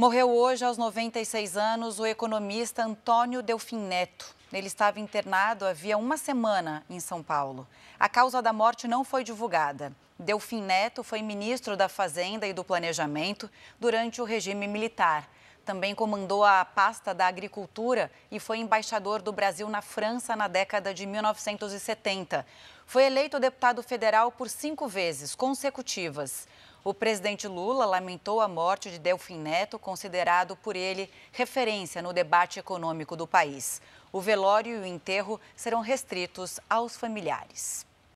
Morreu hoje, aos 96 anos, o economista Antônio Delfim Neto. Ele estava internado havia uma semana em São Paulo. A causa da morte não foi divulgada. Delfim Neto foi ministro da Fazenda e do Planejamento durante o regime militar. Também comandou a pasta da agricultura e foi embaixador do Brasil na França na década de 1970. Foi eleito deputado federal por cinco vezes consecutivas. O presidente Lula lamentou a morte de Delfim Neto, considerado por ele referência no debate econômico do país. O velório e o enterro serão restritos aos familiares.